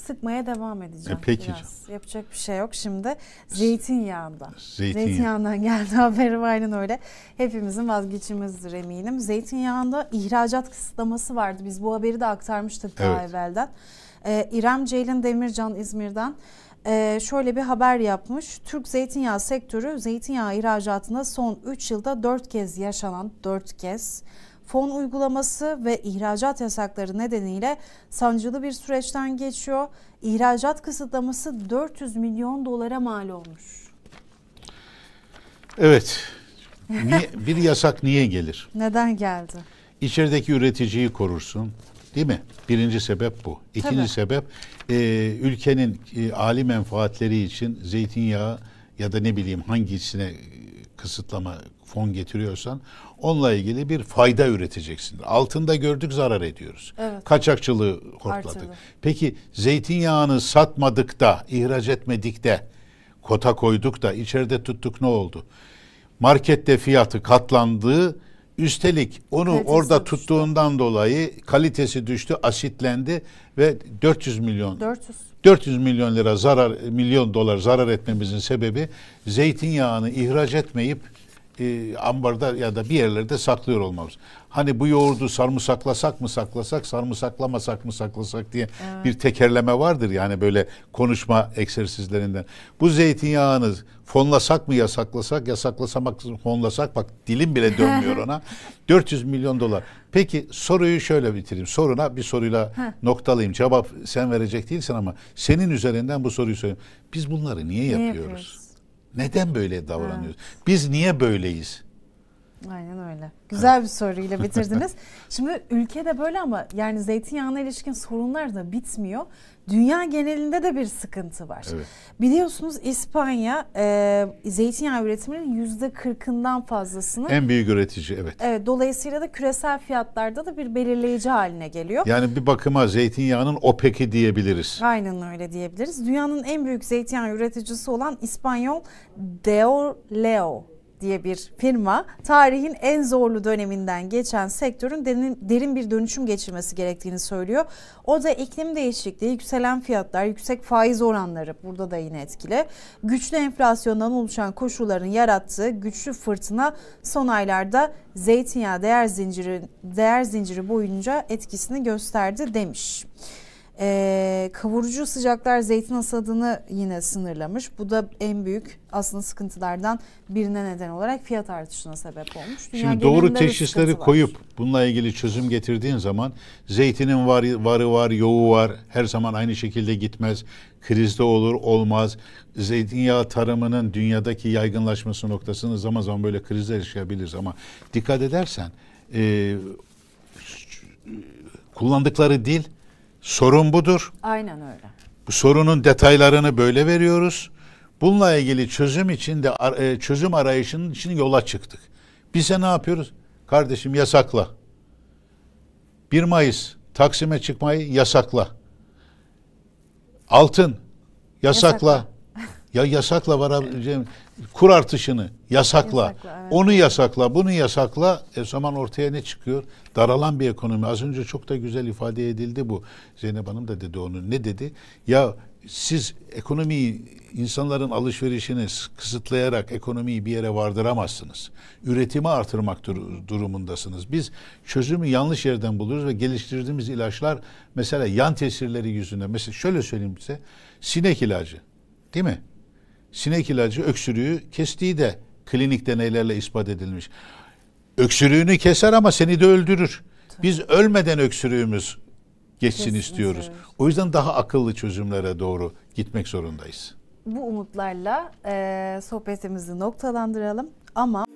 sıkmaya devam edeceğim. E, peki biraz. Canım. Yapacak bir şey yok şimdi. Zeytinyağından. Zeytinyağı. Zeytinyağından geldi haberi aynen öyle. Hepimizin vazgeçimizdir eminim. Zeytinyağında ihracat kısıtlaması vardı. Biz bu haberi de aktarmıştık daha evvelden. Ee, İrem Ceylin Demircan İzmir'den ee, şöyle bir haber yapmış. Türk zeytinyağı sektörü zeytinyağı ihracatında son 3 yılda 4 kez yaşanan 4 kez fon uygulaması ve ihracat yasakları nedeniyle sancılı bir süreçten geçiyor. İhracat kısıtlaması 400 milyon dolara mal olmuş. Evet. Niye, bir yasak niye gelir? Neden geldi? İçerideki üreticiyi korursun. Değil mi? Birinci sebep bu. İkinci Tabii. sebep e, ülkenin e, ali menfaatleri için zeytinyağı ya da ne bileyim hangisine kısıtlama fon getiriyorsan onunla ilgili bir fayda üreteceksin. Altında gördük zarar ediyoruz. Evet. Kaçakçılığı hortladık. Artırdı. Peki zeytinyağını satmadık da ihraç etmedik de kota koyduk da içeride tuttuk ne oldu? Markette fiyatı katlandığı Üstelik onu Kalitesi orada düştü. tuttuğundan dolayı kalitesi düştü, asitlendi ve 400 milyon 400 400 milyon lira zarar milyon dolar zarar etmemizin sebebi zeytinyağını ihraç etmeyip e, ambarda ya da bir yerlerde saklıyor olmamız. Hani bu yoğurdu saklasak mı saklasak, sarımsaklamasak mı saklasak diye evet. bir tekerleme vardır yani böyle konuşma egzersizlerinden. Bu zeytinyağını fonlasak mı yasaklasak, yasaklasamak mı fonlasak bak dilim bile dönmüyor ona. 400 milyon dolar. Peki soruyu şöyle bitireyim. Soruna bir soruyla noktalayayım. Cevap sen verecek değilsin ama senin üzerinden bu soruyu söyleyeyim. Biz bunları niye, niye yapıyoruz? Neden böyle davranıyoruz? Biz niye böyleyiz? Aynen öyle. Güzel bir soruyla bitirdiniz. Şimdi ülkede böyle ama yani zeytinyağına ilişkin sorunlar da bitmiyor. Dünya genelinde de bir sıkıntı var. Evet. Biliyorsunuz İspanya e, zeytinyağı üretiminin yüzde kırkından fazlasını... En büyük üretici evet. Evet dolayısıyla da küresel fiyatlarda da bir belirleyici haline geliyor. Yani bir bakıma zeytinyağının OPEC'i diyebiliriz. Aynen öyle diyebiliriz. Dünyanın en büyük zeytinyağı üreticisi olan İspanyol Deoleo diye bir firma tarihin en zorlu döneminden geçen sektörün derin, derin bir dönüşüm geçirmesi gerektiğini söylüyor. O da iklim değişikliği, yükselen fiyatlar, yüksek faiz oranları burada da yine etkili. Güçlü enflasyondan oluşan koşulların yarattığı güçlü fırtına son aylarda zeytinyağı değer zinciri değer zinciri boyunca etkisini gösterdi demiş. Ee, kavurucu sıcaklar zeytin hasadını yine sınırlamış. Bu da en büyük aslında sıkıntılardan birine neden olarak fiyat artışına sebep olmuş. Dünya Şimdi doğru teşhisleri koyup var. bununla ilgili çözüm getirdiğin zaman zeytinin var, varı var, yoğu var. Her zaman aynı şekilde gitmez. Krizde olur, olmaz. Zeytinyağı tarımının dünyadaki yaygınlaşması noktasını zaman zaman böyle krizler yaşayabiliriz ama dikkat edersen e, kullandıkları dil Sorun budur. Aynen öyle. Bu sorunun detaylarını böyle veriyoruz. Bununla ilgili çözüm için de e, çözüm arayışının için yola çıktık. Bize ne yapıyoruz? Kardeşim yasakla. 1 Mayıs Taksim'e çıkmayı yasakla. Altın yasakla. yasakla. ya yasakla varabileceğim kur artışını yasakla, yasakla evet. onu yasakla, bunu yasakla e zaman ortaya ne çıkıyor? Daralan bir ekonomi. Az önce çok da güzel ifade edildi bu. Zeynep Hanım da dedi onu. Ne dedi? Ya siz ekonomiyi insanların alışverişini kısıtlayarak ekonomiyi bir yere vardıramazsınız. Üretimi artırmak dur- durumundasınız. Biz çözümü yanlış yerden buluyoruz ve geliştirdiğimiz ilaçlar mesela yan tesirleri yüzünden. Mesela şöyle söyleyeyim size. Sinek ilacı değil mi? sinek ilacı öksürüğü kestiği de klinik deneylerle ispat edilmiş. Öksürüğünü keser ama seni de öldürür. Biz ölmeden öksürüğümüz geçsin Kesin istiyoruz. O yüzden daha akıllı çözümlere doğru gitmek zorundayız. Bu umutlarla e, sohbetimizi noktalandıralım ama